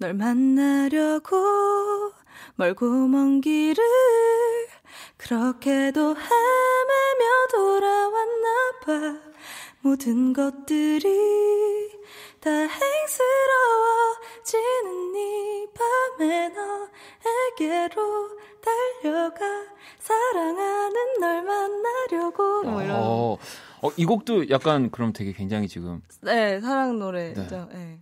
널 만나려고 멀고 먼 길을 그렇게도 헤매며 돌아왔나 봐 모든 것들이 다 행스러워지는 이 밤에 너에게로 달려가 사랑하는 널 만나려고 뭐 이런 어, 어 이 곡도 약간 그럼 되게 굉장히 지금 네 사랑 노래 네. 네.